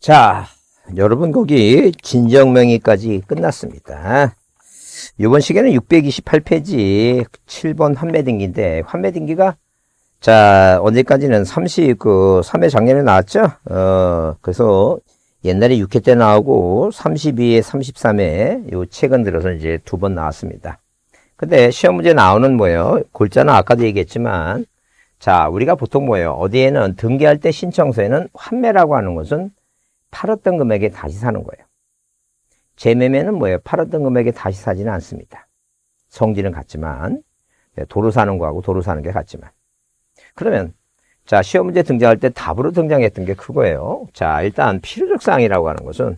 자, 여러분 거기 진정명의까지 끝났습니다. 이번 시간는 628페이지 7번 환매등기인데 환매등기가 자 언제까지는 39 3회 그 작년에 나왔죠? 어 그래서 옛날에 6회 때 나오고 32회 33회 요 최근 들어서 이제 두 번 나왔습니다. 근데 시험 문제 나오는 뭐예요? 골자는 아까도 얘기했지만 자 우리가 보통 뭐예요? 어디에는 등기할 때 신청서에는 환매라고 하는 것은 팔았던 금액에 다시 사는 거예요. 재매매는 뭐예요? 팔았던 금액에 다시 사지는 않습니다. 성질은 같지만 네, 도로 사는 거하고 도로 사는 게 같지만 그러면 자 시험 문제 등장할 때 답으로 등장했던 게 그거예요. 자 일단 필요적 사항이라고 하는 것은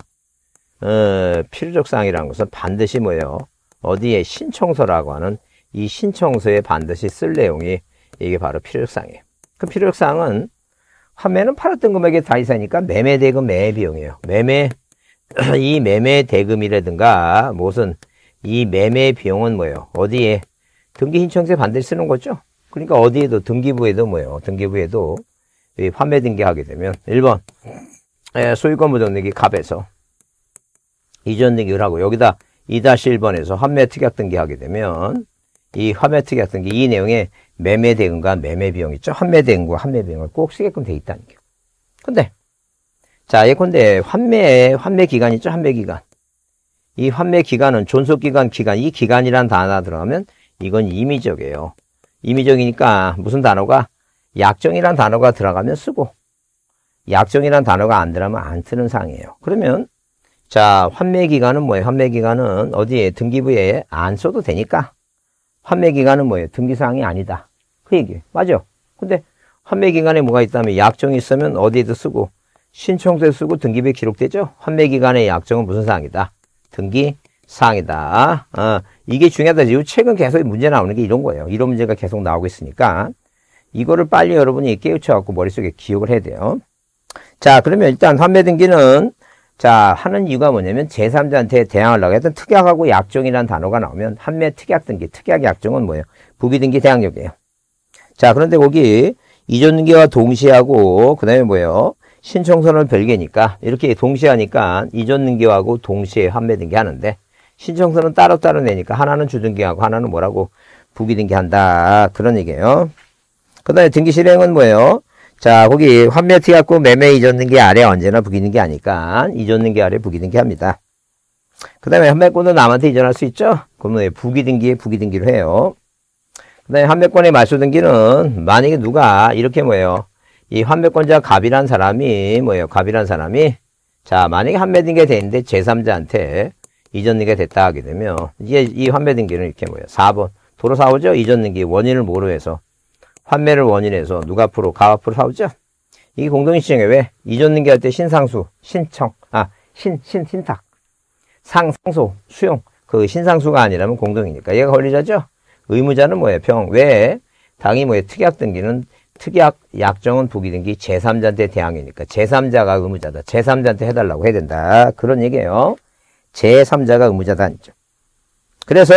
어, 필요적 사항이라는 것은 반드시 뭐예요? 어디에 신청서라고 하는 이 신청서에 반드시 쓸 내용이 이게 바로 필요적 사항이에요. 그 필요적 사항은 판매는 팔았던 금액에 다시 사니까 매매 대금 매 비용이에요. 매매 이 매매 대금이라든가 무슨 이 매매 비용은 뭐예요? 어디에 등기 신청세 반드시 쓰는 거죠. 그러니까 어디에도 등기부에도 뭐예요? 등기부에도 판매 등기하게 되면 1번 소유권 보존등기 갑에서 이전 등기를 하고 여기다 2-1번에서 환매 특약 등기하게 되면 이 환매 특약 등기 이 내용에 매매 대금과 매매 비용 있죠. 환매 대금과 환매 비용을 꼭 쓰게끔 돼 있다는 게. 근데 자 예컨대 환매 환매 기간 있죠. 환매 기간. 이 환매 기간은 존속 기간 기간 이 기간이란 단어 들어가면 이건 임의적이에요. 임의적이니까 무슨 단어가 약정이란 단어가 들어가면 쓰고 약정이란 단어가 안 들어가면 안 쓰는 상이에요. 그러면 자 환매 기간은 뭐예요? 환매 기간은 어디에 등기부에 안 써도 되니까 환매 기간은 뭐예요? 등기사항이 아니다. 얘기 맞아. 근데 환매기간에 뭐가 있다면 약정이 있으면 어디에도 쓰고 신청서에 쓰고 등기부에 기록되죠. 환매기간의 약정은 무슨 사항이다? 등기 사항이다. 어, 이게 중요하다. 지금 최근 계속 문제 나오는 게 이런 거예요. 이런 문제가 계속 나오고 있으니까 이거를 빨리 여러분이 깨우쳐갖고 머릿속에 기억을 해야 돼요. 자 그러면 일단 환매등기는 자 하는 이유가 뭐냐면 제3자한테 대항하려고 했던 특약하고 약정이라는 단어가 나오면 한매 특약등기, 특약약정은 뭐예요? 부비등기 대항력이에요. 자, 그런데 거기 이전계와 동시하고 그 다음에 뭐예요? 신청서는 별개니까 이렇게 동시하니까 이전등기하고 동시에 환매등기 하는데 신청서는 따로따로 내니까 하나는 주등기하고 하나는 뭐라고 부기등기한다 그런 얘기예요. 그 다음에 등기 실행은 뭐예요? 자 거기 환매 특약고 매매 이전등기 아래 언제나 부기등기 하니까 이전등기 아래 부기등기 합니다. 그 다음에 환매권도 남한테 이전할 수 있죠? 그러면 부기등기에 부기등기로 해요. 그다음에 환매권의 말소등기는 만약에 누가 이렇게 뭐예요? 이 환매권자 갑이란 사람이 뭐예요? 갑이란 사람이 자 만약에 환매등기가 되는데 제3자한테 이전등기가 됐다 하게 되면 이게 이 환매등기는 이렇게 뭐예요? 4번 도로 사오죠? 이전등기 원인을 모로 해서 환매를 원인해서 누가 앞으로 가 앞으로 사오죠? 이 공동시청에 왜 이전등기 할때 신상수 신청 아 신 신 신탁 상상소 수용 그 신상수가 아니라면 공동이니까 얘가 권리자죠? 의무자는 뭐예요? 병. 왜? 당이 뭐예요? 특약 등기는 특약 약정은 부기 등기 제3자한테 대항이니까 제3자가 의무자다. 제3자한테 해달라고 해야 된다. 그런 얘기예요. 제3자가 의무자다. 아니죠. 그래서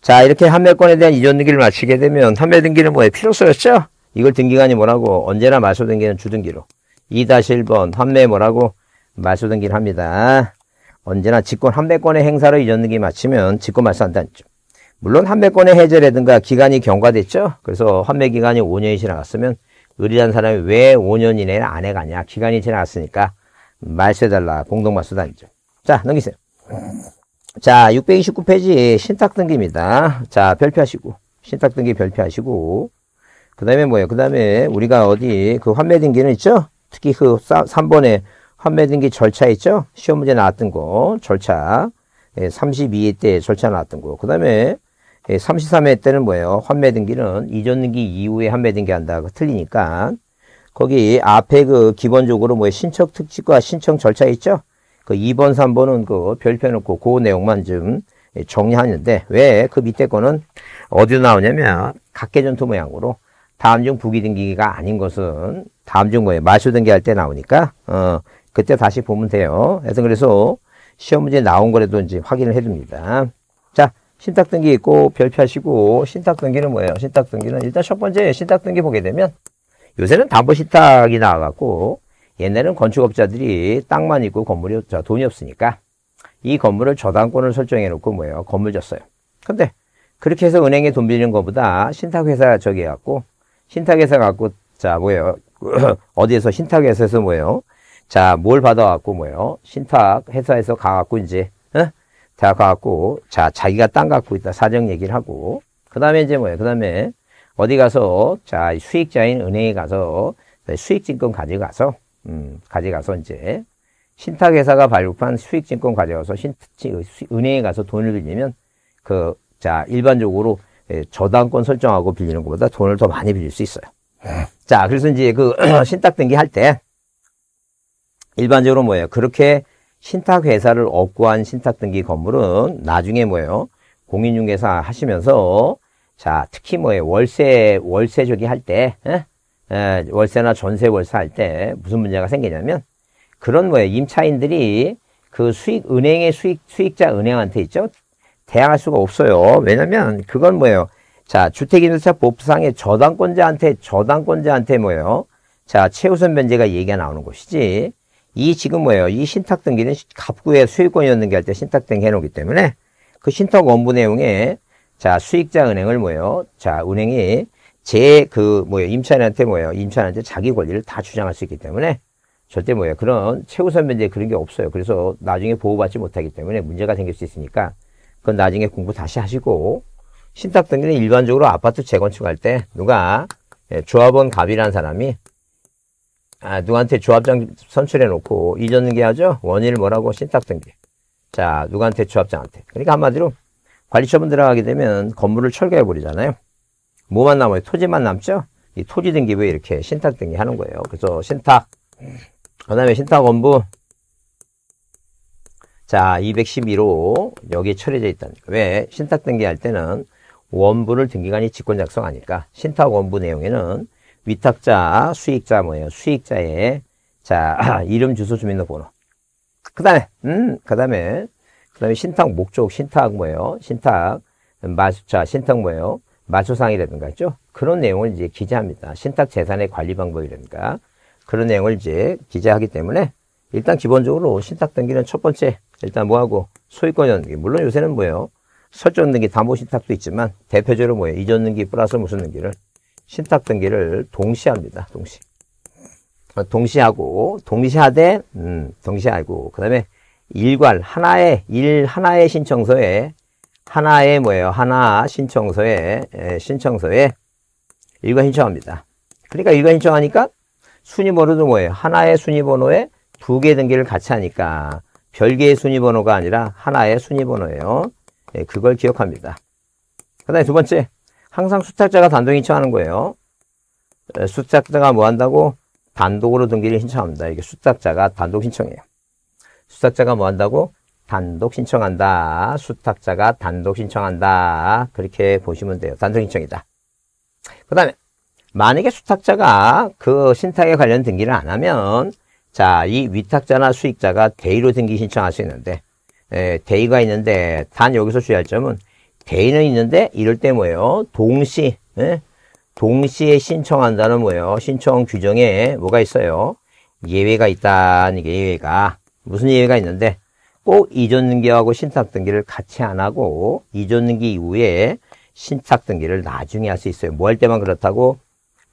자 이렇게 한매권에 대한 이전 등기를 마치게 되면 한매 등기는 뭐예요? 필요소였죠? 이걸 등기관이 뭐라고? 언제나 말소 등기는 주등기로. 2-1번 한매 뭐라고? 말소 등기를 합니다. 언제나 직권 한매권의 행사로 이전 등기 마치면 직권 말소한다는 점. 물론 환매권의 해제라든가 기간이 경과됐죠. 그래서 환매 기간이 5년이 지나갔으면 의리한 사람이 왜 5년 이내에 안 해가냐. 기간이 지나갔으니까 말세달라 공동말소단이죠. 자 넘기세요. 자 629페이지 신탁등기입니다. 자 별표하시고 신탁등기 별표하시고 그 다음에 뭐예요? 그 다음에 우리가 어디 그 환매등기는 있죠? 특히 그 3번에 환매등기 절차 있죠? 시험 문제 나왔던 거 절차 32회 예, 때 절차 나왔던 거. 그 다음에 33회 예, 때는 뭐예요? 환매 등기는 이전 등기 이후에 환매 등기 한다. 그 틀리니까. 거기 앞에 그 기본적으로 뭐 신청 특집과 신청 절차 있죠? 그 2번, 3번은 그 별표 놓고 그 내용만 좀 정리하는데 왜 그 밑에 거는 어디로 나오냐면 각계전투 모양으로 다음 중 부기 등기가 아닌 것은 다음 중 뭐예요? 마수 등기할 때 나오니까 어 그때 다시 보면 돼요. 그래서 그래서 시험 문제 나온 거라도 이제 확인을 해줍니다. 자. 신탁등기 있고 별표하시고 신탁등기는 뭐예요? 신탁등기는 일단 첫 번째 신탁등기 보게 되면 요새는 담보신탁이 나와갖고 옛날에는 건축업자들이 땅만 있고 건물이 돈이 없으니까 이 건물을 저당권을 설정해 놓고 뭐예요? 건물 줬어요 근데 그렇게 해서 은행에 돈 빌리는 것보다 신탁회사 저기 해갖고 신탁회사 갖고 자 뭐예요? 어디에서 신탁회사에서 뭐예요? 자 뭘 받아갖고 뭐예요? 신탁회사에서 가갖고 이제 가 갖고 자 자기가 땅 갖고 있다 사정 얘기를 하고 그 다음에 이제 뭐예요? 그 다음에 어디 가서 자 수익자인 은행에 가서 네, 수익증권 가져가서 음 가져가서 이제 신탁회사가 발급한 수익증권 가져가서 신, 은행에 가서 돈을 빌리면 그 자 일반적으로 예, 저당권 설정하고 빌리는 것보다 돈을 더 많이 빌릴 수 있어요. 네. 자 그래서 이제 그 신탁 등기 할 때 일반적으로 뭐예요? 그렇게 신탁 회사를 업구한 신탁 등기 건물은 나중에 뭐예요? 공인중개사 하시면서 자 특히 뭐예요? 월세 월세 저기 할때 에, 예? 예, 월세나 전세 월세 할 때 무슨 문제가 생기냐면 그런 뭐예요? 임차인들이 그 수익 은행의 수익 수익자 은행한테 있죠 대항할 수가 없어요. 왜냐면 그건 뭐예요? 자 주택임대차 보상의 저당권자한테 저당권자한테 뭐예요? 자 최우선 변제가 얘기가 나오는 것이지 이 지금 뭐예요? 이 신탁 등기는 갑구의 수익권이었는게 할 때 신탁 등기 해놓기 때문에 그 신탁 원부 내용에 자 수익자 은행을 뭐예요? 자 은행이 제 그 뭐예요? 임차인한테 뭐예요? 임차인한테 자기 권리를 다 주장할 수 있기 때문에 절대 뭐예요? 그런 최우선 면제 그런 게 없어요. 그래서 나중에 보호받지 못하기 때문에 문제가 생길 수 있으니까 그건 나중에 공부 다시 하시고 신탁 등기는 일반적으로 아파트 재건축할 때 누가 예, 조합원 갑이라는 사람이 아, 누구한테 조합장 선출해 놓고 이전 등기하죠? 원인을 뭐라고 신탁 등기. 자, 누구한테 조합장한테. 그러니까 한마디로 관리 처분 들어가게 되면 건물을 철거해 버리잖아요. 뭐만 남아요? 토지만 남죠? 이 토지 등기부에 이렇게 신탁 등기 하는 거예요. 그래서 신탁. 그 다음에 신탁 원부. 자, 211호 여기에 처리되어 있다니까. 왜? 신탁 등기할 때는 원부를 등기관이 직권 작성하니까 신탁 원부 내용에는 위탁자, 수익자 뭐예요? 수익자의 자 이름, 주소, 주민등록번호. 그다음에 음 그다음에 그다음에 신탁 목적, 신탁 뭐예요? 신탁 마수자, 신탁 뭐예요? 마수상이라든가 있죠 그런 내용을 이제 기재합니다. 신탁 재산의 관리 방법이라든가 그런 내용을 이제 기재하기 때문에 일단 기본적으로 신탁 등기는 첫 번째 일단 뭐하고 소유권 연기 물론 요새는 뭐예요? 설정 등기, 담보 신탁도 있지만 대표적으로 뭐예요? 이전 등기 플러스 무슨 등기를 신탁 등기를 동시합니다. 동시. 어, 동시하고 동시하되 음, 동시하고 그다음에 일괄 하나의 일 하나의 신청서에 하나의 뭐예요? 하나 신청서에 에, 예, 신청서에 일괄 신청합니다. 그러니까 일괄 신청하니까 순위번호도 뭐예요? 하나의 순위번호에 두 개 등기를 같이 하니까 별개의 순위번호가 아니라 하나의 순위번호예요. 예, 그걸 기억합니다. 그 다음에 두 번째 항상 수탁자가 단독 신청하는 거예요. 수탁자가 뭐 한다고? 단독으로 등기를 신청합니다. 이게 수탁자가 단독 신청이에요. 수탁자가 뭐 한다고? 단독 신청한다. 수탁자가 단독 신청한다. 그렇게 보시면 돼요. 단독 신청이다. 그 다음에 만약에 수탁자가 그 신탁에 관련 등기를 안 하면 자, 이 위탁자나 수익자가 대의로 등기 신청할 수 있는데 에, 대의가 있는데 단 여기서 주의할 점은 개인은 있는데 이럴 때 뭐예요? 동시, 예? 동시에 신청한다는 뭐예요? 신청 규정에 뭐가 있어요? 예외가 있다는 게 예외가. 무슨 예외가 있는데 꼭 이전 등기하고 신탁 등기를 같이 안 하고 이전 등기 이후에 신탁 등기를 나중에 할 수 있어요. 뭐 할 때만 그렇다고?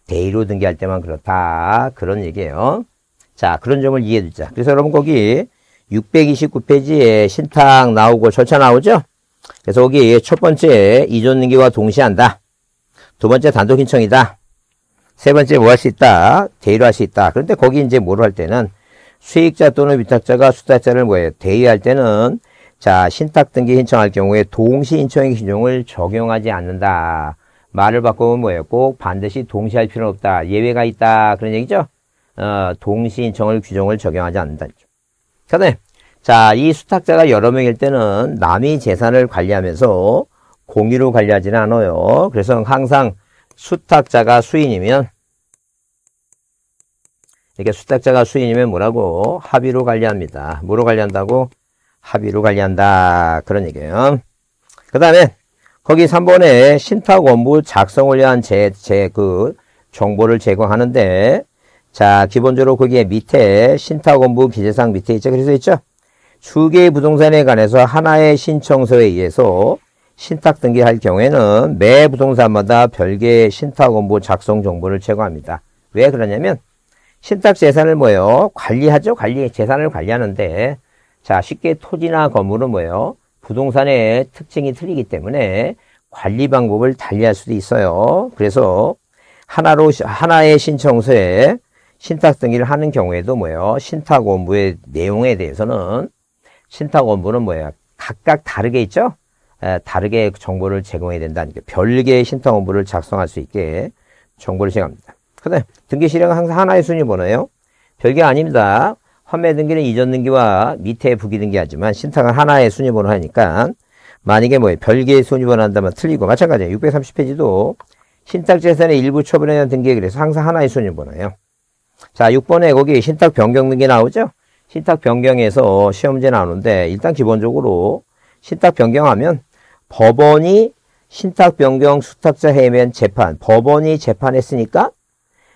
대의로 등기할 때만 그렇다. 그런 얘기예요. 자, 그런 점을 이해해 주자. 그래서 여러분 거기 629페이지에 신탁 나오고 절차 나오죠? 그래서 여기 첫 번째 이전 등기와 동시한다. 두 번째 단독 신청이다. 세 번째 뭐 할 수 있다? 대의로 할 수 있다. 그런데 거기 이제 뭐로 할 때는 수익자 또는 위탁자가 수탁자를 뭐예요? 대의할 때는 자 신탁 등기 신청할 경우에 동시 신청의 기준을 적용하지 않는다. 말을 바꾸면 뭐예요? 꼭 반드시 동시할 필요는 없다. 예외가 있다. 그런 얘기죠? 어, 동시 신청을 규정을 적용하지 않는다. 자, 그렇죠? 다음 자, 이 수탁자가 여러 명일 때는 남이 재산을 관리하면서 공유로 관리하지는 않아요. 그래서 항상 수탁자가 수인이면 이렇게 수탁자가 수인이면 뭐라고? 합의로 관리합니다. 뭐로 관리한다고? 합의로 관리한다. 그런 얘기예요. 그 다음에 거기 3번에 신탁 원부 작성을 위한 제, 제, 그, 정보를 제공하는데, 자, 기본적으로 거기에 밑에 신탁 원부 기재상 밑에 있죠. 그래서 있죠. 수개의 부동산에 관해서 하나의 신청서에 의해서 신탁 등기할 경우에는 매 부동산마다 별개의 신탁원부 작성 정보를 제거합니다. 왜 그러냐면 신탁 재산을 뭐예요? 관리하죠? 관리, 재산을 관리하는데 자 쉽게 토지나 건물은 뭐예요? 부동산의 특징이 틀리기 때문에 관리 방법을 달리할 수도 있어요. 그래서 하나로 하나의 신청서에 신탁 등기를 하는 경우에도 뭐요 신탁 원부의 내용에 대해서는 신탁 원본는 뭐예요? 각각 다르게 있죠? 에, 다르게 정보를 제공해야 된다 별개의 신탁 원본를 작성할 수 있게 정보를 제공합니다. 그다음 등기 실행은 항상 하나의 순위 번호예요. 별게 아닙니다. 환매 등기는 이전 등기와 밑에 부기 등기하지만 신탁은 하나의 순위 번호 하니까 만약에 뭐 별개의 순위 번호 한다면 틀리고 마찬가지예요. 630페이지도 신탁 재산의 일부 처분에 대한 등기에 그래서 항상 하나의 순위 번호예요. 자, 6번에 거기 신탁 변경 등기 나오죠? 신탁 변경해서 시험제 나오는데 일단 기본적으로 신탁 변경하면 법원이 신탁 변경 수탁자 해면 재판, 법원이 재판했으니까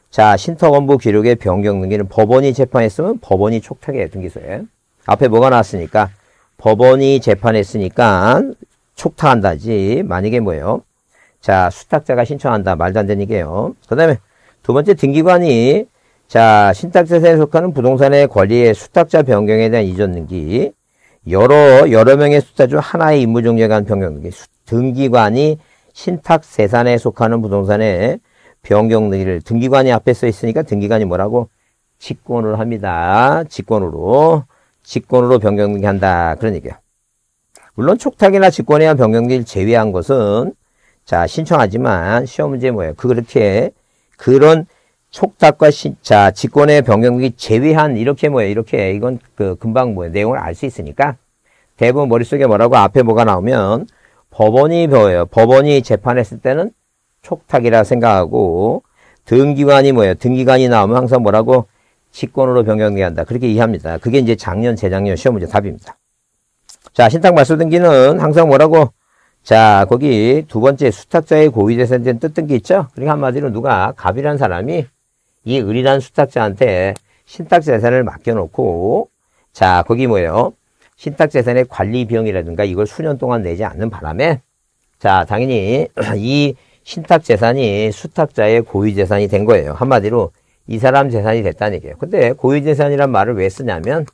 자 신탁 원부 기록의 변경 등기는 법원이 재판했으면 법원이 촉탁해 등기소에 앞에 뭐가 나왔으니까 법원이 재판했으니까 촉탁한다지 만약에 뭐예요? 자 수탁자가 신청한다 말도 안 되는 게요. 그 다음에 두 번째 등기관이 자, 신탁재산에 속하는 부동산의 권리의 수탁자 변경에 대한 이전 등기. 여러, 여러 명의 숫자 중 하나의 임무종류에 관한 변경 등기. 등기관이 신탁재산에 속하는 부동산의 변경 등기를 등기관이 앞에 써 있으니까 등기관이 뭐라고? 직권으로 합니다. 직권으로. 직권으로 변경 등기한다. 그런 얘기야. 물론 촉탁이나 직권에 대한 변경 등기를 제외한 것은 자, 신청하지만 시험 문제 뭐예요? 그렇게 그런 촉탁과 시자, 직권의 변경이 제외한 이렇게 뭐예요. 이렇게 이건 그 금방 뭐 내용을 알 수 있으니까 대부분 머릿속에 뭐라고 앞에 뭐가 나오면 법원이 뭐예요. 법원이 재판했을 때는 촉탁이라 생각하고 등기관이 뭐예요. 등기관이 나오면 항상 뭐라고 직권으로 변경해야 한다. 그렇게 이해합니다. 그게 이제 작년, 재작년 시험 문제 답입니다. 자, 신탁 말소 등기는 항상 뭐라고? 자, 거기 두 번째 수탁자의 고위재산된 뜻 등기 있죠? 그러니까 한마디로 누가 갑이라는 사람이 이을이는 수탁자한테 신탁재산을 맡겨놓고 자 거기 뭐예요? 신탁재산의 관리 비용이라든가 이걸 수년 동안 내지 않는 바람에 자 당연히 이 신탁재산이 수탁자의 고유재산이 된 거예요. 한마디로 이 사람 재산이 됐다는 얘기예요. 근데 고유재산이란 말을 왜 쓰냐면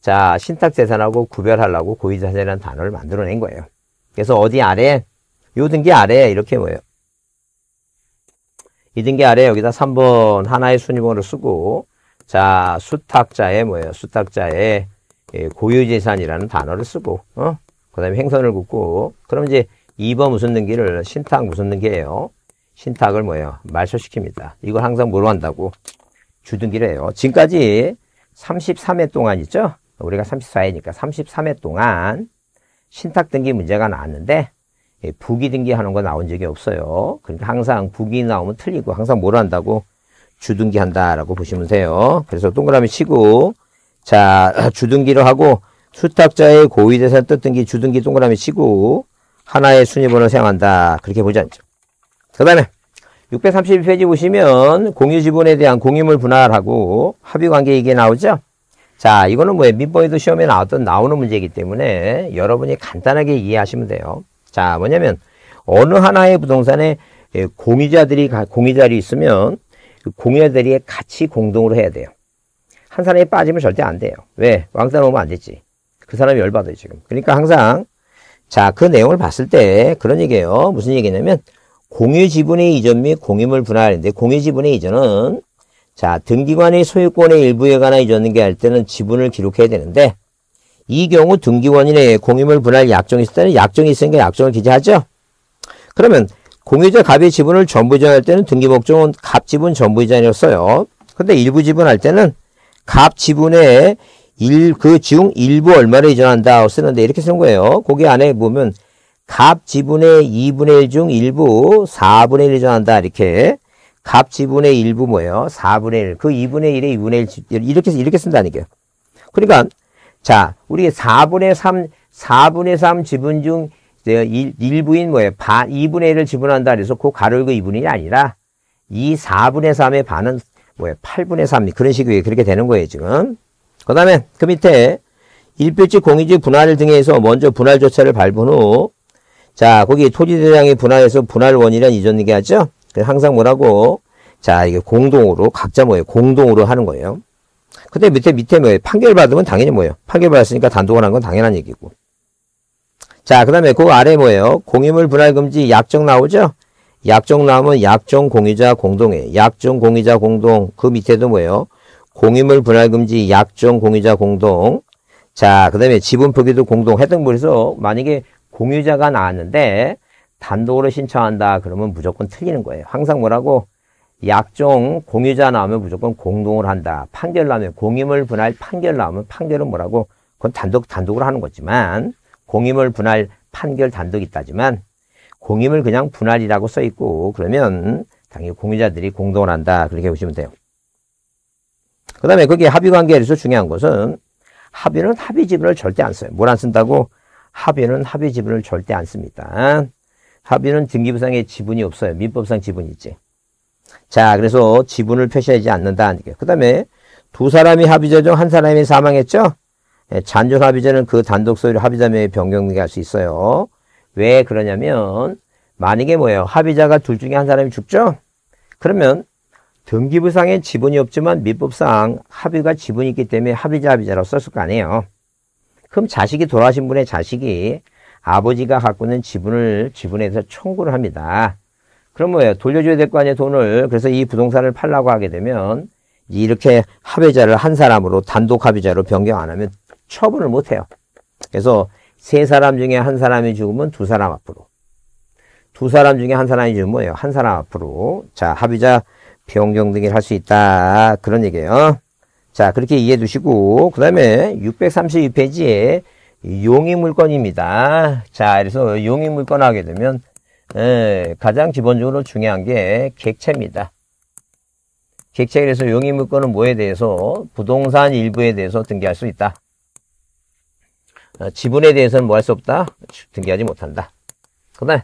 자 신탁재산하고 구별하려고 고유재산이라는 단어를 만들어낸 거예요. 그래서 어디 아래 요 등기 아래 이렇게 뭐예요? 이등계 아래 여기다 3번 하나의 순위번호 를 쓰고 자 수탁자의 뭐예요? 수탁자의 예, 고유재산이라는 단어를 쓰고 어? 그 다음에 행선을 긋고 그럼 이제 2번 무슨 등기를 신탁 무슨 등기예요? 신탁을 뭐예요? 말소시킵니다. 이걸 항상 뭐로 한다고? 주등기를 해요. 지금까지 33회 동안 있죠? 우리가 34회니까 33회 동안 신탁 등기 문제가 나왔는데 부기 예, 등기하는 거 나온 적이 없어요. 그러니까 항상 부기 나오면 틀리고 항상 뭘 한다고 주등기 한다라고 보시면 돼요. 그래서 동그라미 치고 자 주등기로 하고 수탁자의 고위대상 뜻등기 주등기 동그라미 치고 하나의 순위번호 사용한다 그렇게 보지 않죠. 그 다음에 6 3 2페이지 보시면 공유지분에 대한 공유물 분할하고 합의관계 이게 나오죠. 자 이거는 뭐 민법에도 시험에 나왔던 나오는 문제이기 때문에 여러분이 간단하게 이해하시면 돼요. 자, 뭐냐면 어느 하나의 부동산에 예, 공유자들이 공유자들이 있으면 그 공유자들이 같이 공동으로 해야 돼요. 한 사람이 빠지면 절대 안 돼요. 왜? 왕따 놓으면 안 되지. 그 사람이 열받아요, 지금. 그러니까 항상 자, 그 내용을 봤을 때 그런 얘기예요. 무슨 얘기냐면 공유 지분의 이전 및 공유물 분할인데 공유 지분의 이전은 자, 등기관의 소유권의 일부에 관한 이전등기 할 때는 지분을 기록해야 되는데 이 경우 등기원인의 공임을 분할 약정이 있을 때는 약정이 있으니까 약정을 기재하죠. 그러면 공유자 갑의 지분을 전부 이전할 때는 등기목적은 갑 지분 전부 이전이었어요. 근데 일부 지분할 때는 갑 지분의 일, 그 중 일부 얼마를 이전한다 쓰는데 이렇게 쓰는 거예요. 거기 안에 보면 갑 지분의 2분의 1 중 일부 4분의 1 이전한다 이렇게 갑 지분의 일부 뭐예요? 4분의 1. 그 2분의 1에 2분의 1 이렇게 이렇게 쓴다는 게요. 그러니까 자, 우리 4분의 3, 4분의 3 지분 중 일부인 뭐예요? 반, 2분의 1을 지분한다 그래서 그 가로 의2분이 아니라 이 4분의 3의 반은 뭐예요? 8분의 3. 그런 식으로 그렇게 되는 거예요, 지금. 그 다음에 그 밑에 일필지 공유지 분할 등에서 먼저 분할 조차를 밟은 후 자, 거기 토지대장이 분할해서 분할 원이란 이전 얘게하죠 그 항상 뭐라고? 자, 이게 공동으로, 각자 뭐예요? 공동으로 하는 거예요. 근데 밑에 밑에 뭐예요? 판결 받으면 당연히 뭐예요? 판결 받았으니까 단독을 한 건 당연한 얘기고. 자, 그 다음에 그 아래 뭐예요? 공유물 분할 금지 약정 나오죠? 약정 나오면 약정 공유자 공동회, 약정 공유자 공동 그 밑에도 뭐예요? 공유물 분할 금지 약정 공유자 공동. 자, 그 다음에 지분 포기도 공동 해등분에서 만약에 공유자가 나왔는데 단독으로 신청한다 그러면 무조건 틀리는 거예요. 항상 뭐라고 약종 공유자 나오면 무조건 공동을 한다. 판결 나면 공임을 분할 판결 나오면 판결은 뭐라고? 그건 단독 단독으로 하는 거지만 공임을 분할 판결 단독 있다지만 공임을 그냥 분할이라고 써 있고 그러면 당연히 공유자들이 공동을 한다. 그렇게 보시면 돼요. 그 다음에 거기 에 합의 관계에서 중요한 것은 합의는 합의 지분을 절대 안 써요. 뭘 안 쓴다고? 합의는 합의 지분을 절대 안 씁니다. 합의는 등기부상에 지분이 없어요. 민법상 지분이 있지. 자, 그래서 지분을 표시하지 않는다. 그 다음에 두 사람이 합의자 중 한 사람이 사망했죠? 예, 잔존 합의자는 그 단독 소유를 합의자명의 변경할 수 있어요. 왜 그러냐면 만약에 뭐예요? 합의자가 둘 중에 한 사람이 죽죠? 그러면 등기부상엔 지분이 없지만 민법상 합의가 지분이 있기 때문에 합의자 합의자라고 썼을 거 아니에요. 그럼 자식이 돌아가신 분의 자식이 아버지가 갖고 있는 지분을 지분에서 청구를 합니다. 그럼 뭐예요? 돌려줘야 될 거 아니에요, 돈을. 그래서 이 부동산을 팔라고 하게 되면 이렇게 합의자를 한 사람으로 단독 합의자로 변경 안 하면 처분을 못 해요. 그래서 세 사람 중에 한 사람이 죽으면 두 사람 앞으로. 두 사람 중에 한 사람이 죽으면 뭐예요? 한 사람 앞으로. 자, 합의자 변경 등을 할 수 있다. 그런 얘기예요. 자, 그렇게 이해해 두시고, 그 다음에 632페이지에 용의물건입니다. 자, 그래서 용의물건 하게 되면 예, 가장 기본적으로 중요한 게 객체입니다. 객체 그래서 용의물건은 뭐에 대해서 부동산 일부에 대해서 등기할 수 있다. 어, 지분에 대해서는 뭐 할 수 없다. 등기하지 못한다. 그다음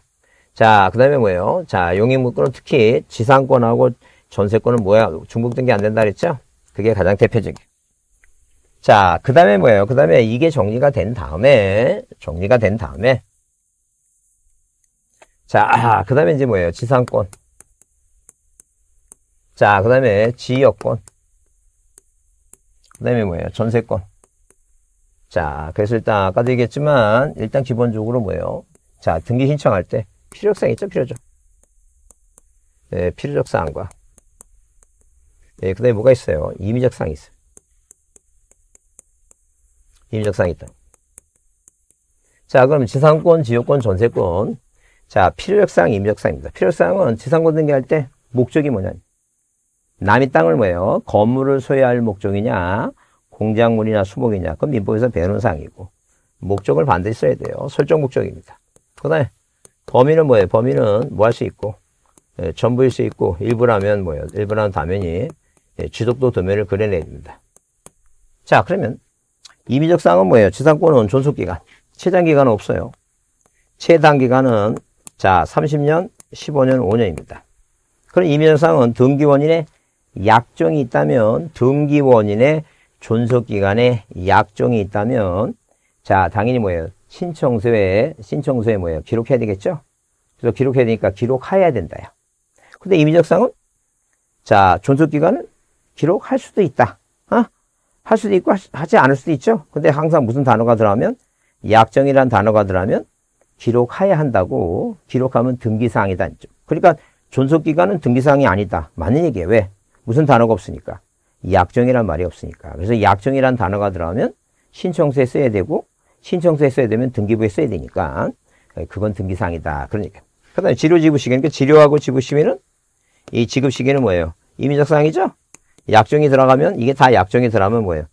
자, 그다음에 뭐예요? 자, 용의물건은 특히 지상권하고 전세권은 뭐야? 중복 등기 안 된다 그랬죠? 그게 가장 대표적인. 자, 그다음에 뭐예요? 그다음에 이게 정리가 된 다음에 정리가 된 다음에 자, 그 다음에 이제 뭐예요? 지상권. 자, 그 다음에 지역권. 그 다음에 뭐예요? 전세권. 자, 그래서 일단 아까도 얘기했지만, 일단 기본적으로 뭐예요? 자, 등기 신청할 때필요적사항 있죠? 필요적. 네, 필요적 사항과. 네, 그 다음에 뭐가 있어요? 임의적 사항이 있어요. 임의적 사항이 있다. 자, 그럼 지상권, 지역권, 전세권. 자, 필요역상, 임적상입니다 필요역상은 지상권등기 할때 목적이 뭐냐? 남의 땅을 뭐예요? 건물을 소유할 목적이냐? 공작물이나 수목이냐? 그건 민법에서 배우는 사항이고 목적을 반드시 써야 돼요. 설정 목적입니다. 그 다음에 범위는 뭐예요? 범위는 뭐 할 수 있고 예, 전부일 수 있고 일부라면 뭐예요? 일부라면 당연히 예, 지속도 도면을 그려내야 됩니다. 자 그러면 임의적 상은 뭐예요? 지상권은 존속기간, 최장기간은 없어요. 최단기간은 자, 30년, 15년, 5년입니다. 그럼 이면상은 등기원인의 약정이 있다면 등기원인의 존속기간에 약정이 있다면 자 당연히 뭐예요? 신청서에 신청서에 뭐예요? 기록해야 되겠죠? 그래서 기록해야 되니까 기록해야 된다요. 근데 이미적상은 자존속기간은 기록할 수도 있다. 어? 할 수도 있고 하지 않을 수도 있죠. 근데 항상 무슨 단어가 들어가면 약정이란 단어가 들어가면 기록해야 한다고 기록하면 등기사항이다. 그러니까 존속기간은 등기사항이 아니다. 맞는 얘기예요. 왜? 무슨 단어가 없으니까. 약정이란 말이 없으니까. 그래서 약정이란 단어가 들어가면 신청서에 써야 되고 신청서에 써야 되면 등기부에 써야 되니까 그건 등기사항이다. 그러니까. 그 다음에 지료 지급시기. 그러니까 지료하고 지급시기는 이 지급시기는 뭐예요? 임의적사항이죠? 약정이 들어가면 이게 다 약정이 들어가면 뭐예요?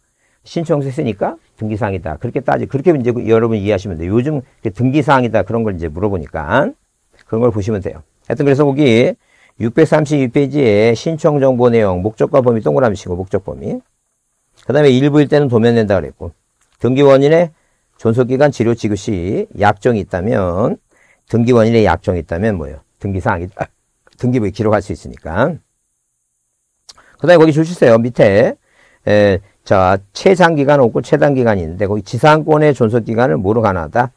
신청서 쓰니까 등기사항이다. 그렇게 따지 그렇게 이제 그 여러분 이해하시면 돼요. 요즘 그 등기사항이다 그런 걸 이제 물어보니까 그런 걸 보시면 돼요. 하여튼 그래서 거기 632페이지에 신청 정보 내용, 목적과 범위 동그라미 치고 목적 범위. 그 다음에 일부일 때는 도면 낸다 그랬고 등기 원인의 존속기간 치료 지급 시 약정이 있다면 등기 원인의 약정이 있다면 뭐예요? 등기사항이 아, 등기부에 기록할 수 있으니까. 그 다음에 거기 주시세요. 밑에 에, 자, 최장기간 없고 최단기간이 있는데 거기 지상권의 존속기간을 뭐로 가능하다?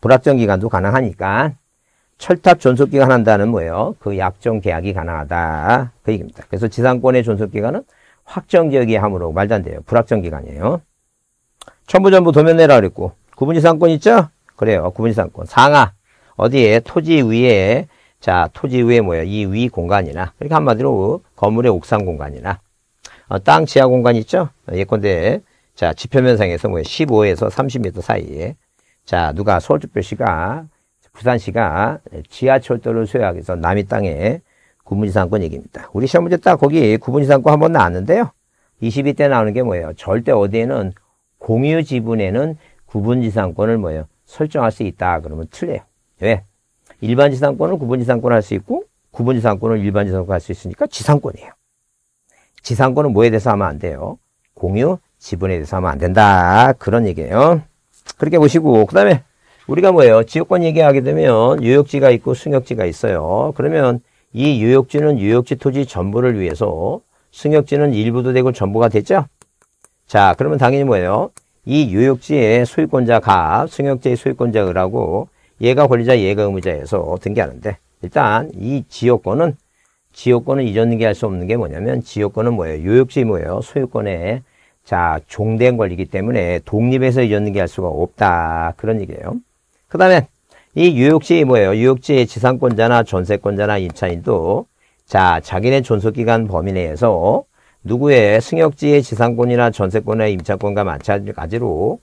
불확정 기간도 가능하니까 철탑 존속기간 한다는 뭐예요? 그 약정 계약이 가능하다. 그 얘기입니다. 그래서 지상권의 존속기간은 확정지역이 함으로 말도 안 돼요. 불확정기간이에요. 천부전부 도면내라 그랬고 구분지상권 있죠? 그래요. 구분지상권. 상하. 어디에? 토지 위에 자 토지 위에 뭐예요? 이 위 공간이나 그러니까 한마디로 그 건물의 옥상 공간이나 어, 땅 지하 공간 있죠? 예컨대 자 지표면상에서 뭐 15에서 30m 사이에 자 누가 서울특별시가 부산시가 지하철도를 소유하기 위해서 남이 땅에 구분지상권 얘기입니다. 우리 시험 문제 딱 거기 구분지상권 한번 나왔는데요. 22대 나오는 게 뭐예요? 절대 어디에는 공유 지분에는 구분지상권을 뭐예요? 설정할 수 있다. 그러면 틀려요. 왜? 일반지상권을 구분지상권 할 수 있고 구분지상권을 일반지상권 할 수 있으니까 지상권이에요. 지상권은 뭐에 대해서 하면 안 돼요? 공유 지분에 대해서 하면 안 된다. 그런 얘기예요. 그렇게 보시고 그 다음에 우리가 뭐예요? 지역권 얘기하게 되면 유역지가 있고 승역지가 있어요. 그러면 이 유역지는 유역지 토지 전부를 위해서 승역지는 일부도 되고 전부가 됐죠? 자 그러면 당연히 뭐예요? 이 유역지의 소유권자 갑, 승역지의 소유권자 을하고 얘가 권리자, 얘가 의무자에서 등기하는데 일단 이 지역권은 지역권은 이전등기할수 없는 게 뭐냐면 지역권은 뭐예요? 요역지 뭐예요? 소유권에 자 종된 권리이기 때문에 독립해서 이전등기할 수가 없다 그런 얘기예요. 그 다음에 이 유역지 뭐예요? 유역지의 지상권자나 전세권자나 임차인도 자 자기네 존속기간 범위 내에서 누구의 승역지의 지상권이나 전세권의 임차권과 마찬가지로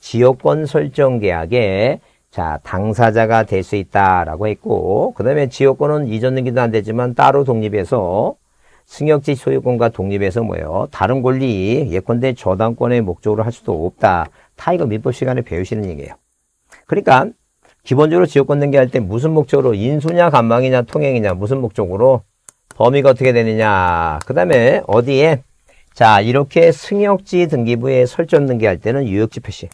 지역권 설정 계약에 자, 당사자가 될 수 있다라고 했고, 그 다음에 지역권은 이전 등기도 안 되지만 따로 독립해서 승역지 소유권과 독립해서 뭐예요? 다른 권리, 예컨대 저당권의 목적으로 할 수도 없다. 타이거 민법 시간에 배우시는 얘기예요. 그러니까 기본적으로 지역권 등기할 때 무슨 목적으로 인수냐, 감망이냐, 통행이냐, 무슨 목적으로 범위가 어떻게 되느냐. 그 다음에 어디에 자 이렇게 승역지 등기부에 설정 등기할 때는 유역지 표시.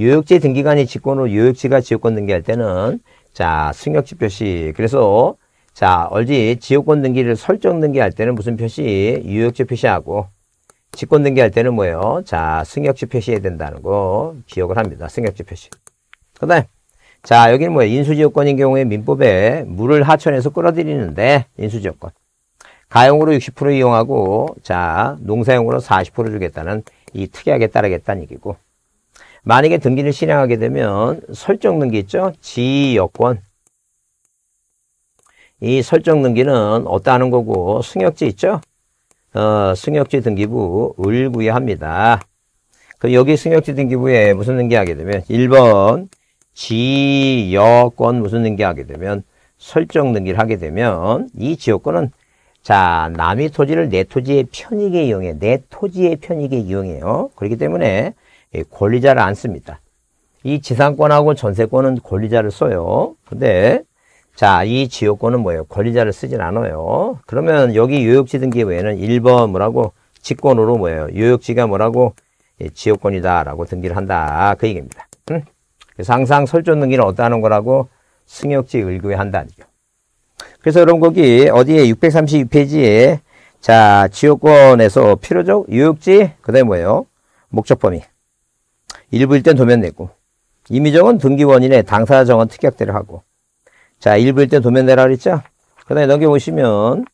요역지 등기관이 직권으로 요역지가 지역권 등기할 때는 자 승역지 표시 그래서 자 얼지 지역권 등기를 설정 등기할 때는 무슨 표시 요역지 표시하고 직권 등기할 때는 뭐예요 자 승역지 표시해야 된다는 거 기억을 합니다 승역지 표시 그 다음 자 여기는 뭐예요 인수지역권인 경우에 민법에 물을 하천에서 끌어들이는데 인수지역권 가용으로 60% 이용하고 자 농사용으로 40% 주겠다는 이 특이하게 따르겠다는 얘기고 만약에 등기를 실행하게 되면 설정 등기 있죠? 지여권. 이 설정 등기는 어떠하는 거고 승역지 있죠? 어, 승역지 등기부 을 구해합니다. 그럼 여기 승역지 등기부에 무슨 등기하게 되면 1번 지여권 무슨 등기하게 되면 설정 등기를 하게 되면 이 지역권은 자 남의 토지를 내 토지의 편익에 이용해 내 토지의 편익에 이용해요. 그렇기 때문에 예, 권리자를 안 씁니다. 이 지상권하고 전세권은 권리자를 써요. 근데 자, 이 지역권은 뭐예요? 권리자를 쓰진 않아요. 그러면 여기 요역지 등기 외에는 1번 뭐라고? 직권으로 뭐예요? 요역지가 뭐라고? 예, 지역권이다라고 등기를 한다. 그 얘기입니다. 응? 음? 그래서 항상 설존 등기는 어떠하는 거라고? 승역지 의구에한다는 거기요 그래서 여러분 거기 어디에 632페이지에 자, 지역권에서 필요적 요역지 그다음에 뭐예요? 목적 범위. 일부일 땐 도면 내고 임의정은 등기원인의 당사 정원 특약대를 하고 자 일부일 땐 도면 내라 그랬죠? 그 다음에 넘겨보시면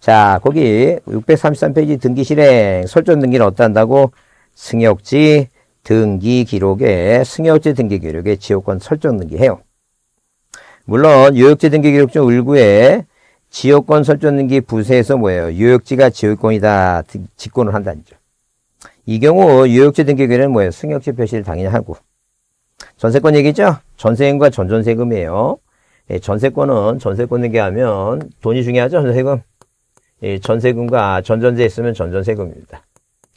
자 거기 633페이지 등기실행 설정등기는 어떠한다고 승역지 등기 기록에 승역지 등기 기록에 지역권 설정 등기해요. 물론 요역지 등기 기록 중 을구에 지역권 설정 등기 부세에서 뭐예요? 요역지가 지역권이다. 직권을 한다는 죠이 경우 유역지 등기계는 뭐예요? 승역지 표시를 당연히 하고 전세권 얘기죠? 전세금과 전전세금이에요. 예, 전세권은 전세권 등기하면 돈이 중요하죠? 전세금. 예, 전세금과 전전세 있으면 전전세금입니다.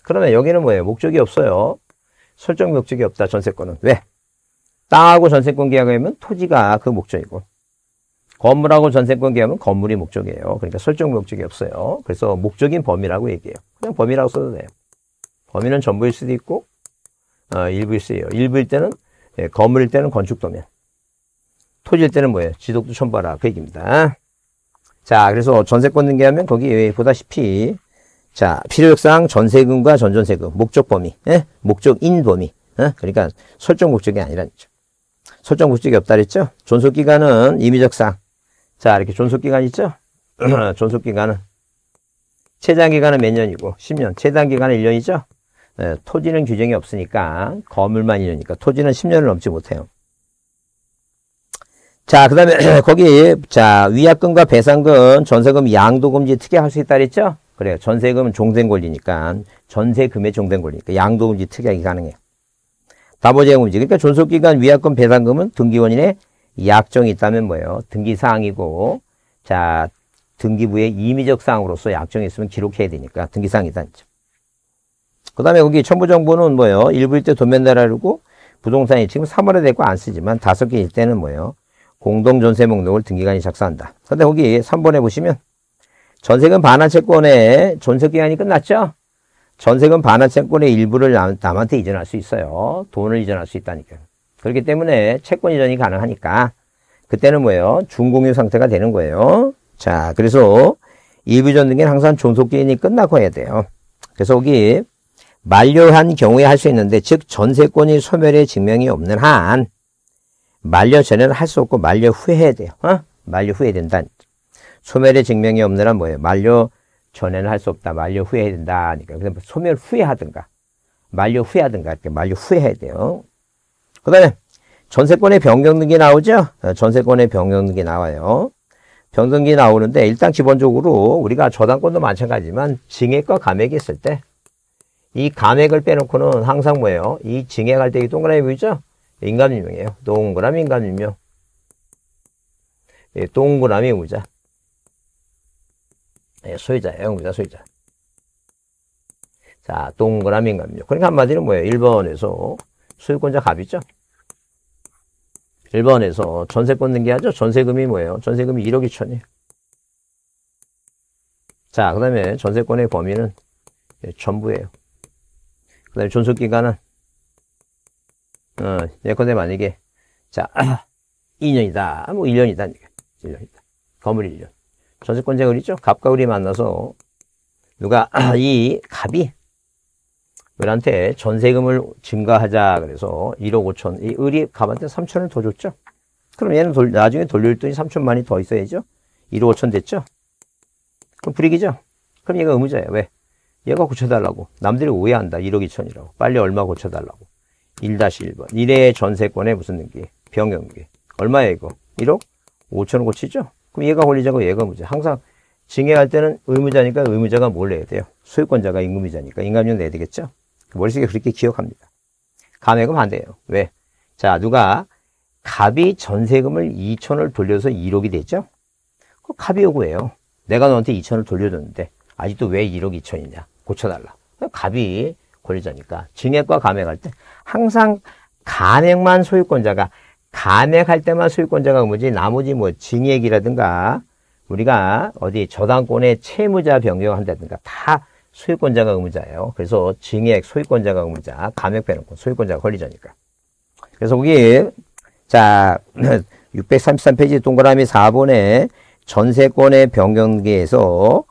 그러면 여기는 뭐예요? 목적이 없어요. 설정 목적이 없다. 전세권은. 왜? 땅하고 전세권 계약하면 토지가 그 목적이고 건물하고 전세권 계약하면 건물이 목적이에요. 그러니까 설정 목적이 없어요. 그래서 목적인 범위라고 얘기해요. 그냥 범위라고 써도 돼요. 범위는 전부일 수도 있고 어, 일부일 수예요. 도 일부일 때는 예, 건물일 때는 건축도면, 토지일 때는 뭐예요? 지독도 첨부하라 그 얘기입니다. 자, 그래서 전세권 등기하면 거기 보다시피 자 필요역상 전세금과 전전세금 목적 범위, 예? 목적인 범위. 예? 그러니까 설정 목적이 아니라는 거죠. 설정 목적이 없다 그랬죠? 존속 기간은 임의적상. 자 이렇게 존속 기간 있죠? 존속 기간은 최장 기간은 몇 년이고 10년, 최단 기간은 1년이죠? 네, 토지는 규정이 없으니까 건물만 2년니까 토지는 10년을 넘지 못해요. 자, 그 다음에 거기 자 위약금과 배상금, 전세금 양도금지 특약할 수 있다 그랬죠? 그래요. 전세금은 종된 권리니까 전세금의 종된 권리니까 양도금지 특약이 가능해요. 다보제금지 그러니까 존속기간 위약금 배상금은 등기원인의 약정이 있다면 뭐예요? 등기사항이고 자 등기부의 임의적 사항으로서 약정이 있으면 기록해야 되니까 등기사항이다. 그 다음에 거기 첨부정보는 뭐예요? 일부일 때 도면나라르고 부동산이 지금 3월에 됐고 안 쓰지만 다섯 개일 때는 뭐예요? 공동전세 목록을 등기관이 작성한다. 근데 거기 3번에 보시면 전세금 반환 채권의 전세 기간이 끝났죠? 전세금 반환 채권의 일부를 남, 한테 이전할 수 있어요. 돈을 이전할 수 있다니까요. 그렇기 때문에 채권 이전이 가능하니까 그때는 뭐예요? 중공유 상태가 되는 거예요. 자, 그래서 일부 전등기는 항상 존속기한이 끝나고 해야 돼요. 그래서 거기 만료한 경우에 할 수 있는데 즉 전세권이 소멸의 증명이 없는 한 만료 전에는 할 수 없고 만료 후에 해야 돼요. 어? 만료 후에 된다. 소멸의 증명이 없는 한 뭐예요? 만료 전에는 할 수 없다. 만료 후에 해야 된다. 그러니까 소멸 후에 하든가 만료 후에 하든가 이렇게 만료 후에 해야 돼요. 그 다음에 전세권의 변경등기 나오죠? 어, 전세권의 변경등기 나와요. 변경등기 나오는데 일단 기본적으로 우리가 저당권도 마찬가지지만 증액과 감액이 있을 때이 감액을 빼놓고는 항상 뭐예요? 이 증액 갈대 동그라미 보이죠? 인감유명이에요. 동그라미 인감유명. 예, 동그라미 우자. 예, 소유자예요. 우자 소유자. 자, 동그라미 인감유명. 그러니까 한마디로 뭐예요? 1번에서 소유권자 갑이죠? 1번에서 전세권 등기하죠? 전세금이 뭐예요? 전세금이 1억 2천이에요. 자, 그 다음에 전세권의 범위는 예, 전부예요. 그다음에 존속 기간은 어, 예컨대 만약에 자 2년이다. 뭐 1년이다. 1년이다. 건물 1년. 전세권자 을이죠. 갑과 을이 만나서 누가 이 갑이 을한테 전세금을 증가하자 그래서 1억 5천 이 을이 갑한테 3천을 더 줬죠 그럼 얘는 돌, 나중에 돌릴 돈이 3천만이 더 있어야죠 1억 5천 됐죠 그럼 불이익이죠 그럼 얘가 의무자예요 왜? 얘가 고쳐달라고. 남들이 오해한다. 1억 2천이라고. 빨리 얼마 고쳐달라고. 1-1번. 1회 전세권에 무슨 등기? 병영기. 얼마예요 이거? 1억? 5천 고치죠? 그럼 얘가 권리자고 얘가 무죄. 항상 증여할 때는 의무자니까 의무자가 뭘 내야 돼요? 소유권자가 임금이자니까 임감료 내야 되겠죠? 머릿속에 그렇게 기억합니다. 감액은 안돼요 왜? 자, 누가 갑이 전세금을 2천을 돌려서 1억이 됐죠? 그 갑이 요구해요. 내가 너한테 2천을 돌려줬는데 아직도 왜 1억 2천이냐? 고쳐달라. 갑이 권리자니까 증액과 감액할 때 항상 간액만 소유권자가 간액할 때만 소유권자가 뭐지 나머지 뭐 증액이라든가 우리가 어디 저당권의 채무자 변경한다든가 다 소유권자가 의무자예요. 그래서 증액 소유권자가 의무자, 감액 배는권 소유권자가 권리자니까. 그래서 거기 자 633페이지 동그라미 4번에 전세권의 변경기에서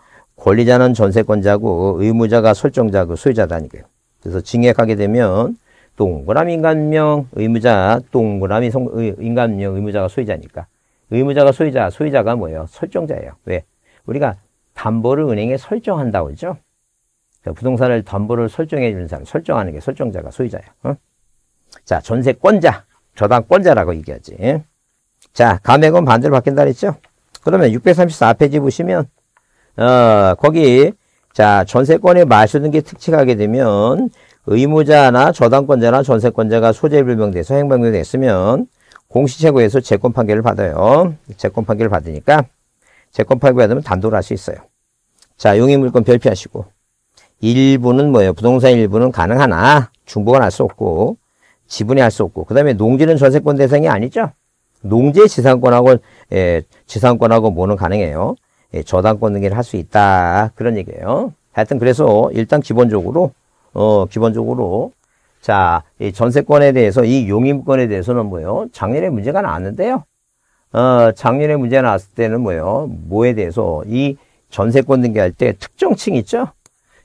권리자는 전세권자고 의무자가 설정자고 소유자다니까요. 그래서 증액하게 되면 동그라미 인간명 의무자 동그라미 성, 의, 인간명 의무자가 소유자니까 의무자가 소유자 소유자가 뭐예요? 설정자예요. 왜? 우리가 담보를 은행에 설정한다고 했죠. 부동산을 담보를 설정해 주는 사람 설정하는 게 설정자가 소유자야. 어? 자 전세권자 저당권자라고 얘기하지. 자 감액은 반대로 바뀐다 그랬죠. 그러면 634페이지 보시면 어, 거기 자 전세권에 마수는게특징하게 되면 의무자나 저당권자나 전세권자가 소재불명돼서 행방명됐으면 공시최고에서 재권 판결을 받아요. 재권 판결을 받으니까 재권 판결 받으면 단도를 할수 있어요. 자 용의물권 별피하시고 일부는 뭐예요? 부동산 일부는 가능하나 중복은 할 수 없고 지분이 할 수 없고 그 다음에 농지는 전세권 대상이 아니죠. 농지의 지상권하고 예, 지상권하고 뭐는 가능해요. 예, 저당권 등기를 할 수 있다. 그런 얘기예요. 하여튼 그래서 일단 기본적으로 어 기본적으로 자, 이 전세권에 대해서 이용인권에 대해서는 뭐예요? 작년에 문제가 나왔는데요. 어, 작년에 문제 가 나왔을 때는 뭐예요? 뭐에 대해서 이 전세권 등기할 때 특정층 있죠?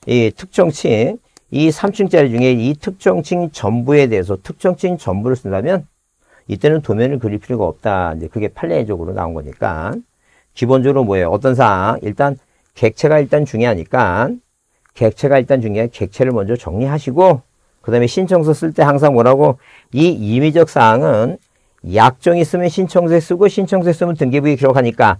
이 특정층 이 3층짜리 중에 이 특정층 전부에 대해서 특정층 전부를 쓴다면 이때는 도면을 그릴 필요가 없다. 이제 그게 판례적으로 나온 거니까. 기본적으로 뭐예요? 어떤 사항? 일단 객체가 일단 중요하니까 객체가 일단 중요해. 객체를 먼저 정리하시고 그 다음에 신청서 쓸 때 항상 뭐라고? 이 임의적 사항은 약정 있으면 신청서에 쓰고 신청서에 쓰면 등기부에 기록하니까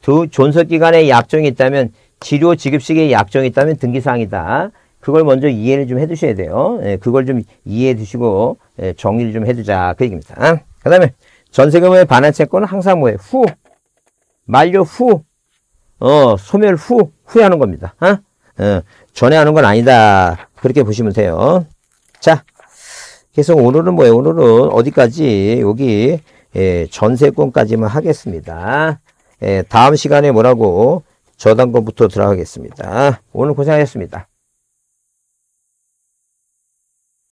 두 존속 기간에 약정이 있다면 치료 지급식에 약정이 있다면 등기사항이다. 그걸 먼저 이해를 좀 해두셔야 돼요. 예, 그걸 좀 이해해 두시고 예, 정리를 좀 해두자 그 얘기입니다. 아? 그 다음에 전세금의 반환 채권은 항상 뭐예요? 후 만료 후, 어, 소멸 후, 후에 하는 겁니다. 어? 어, 전에 하는 건 아니다. 그렇게 보시면 돼요. 자, 그래서 오늘은 뭐예요? 오늘은 어디까지? 여기, 예, 전세권까지만 하겠습니다. 예, 다음 시간에 뭐라고 저당권부터 들어가겠습니다. 오늘 고생하셨습니다.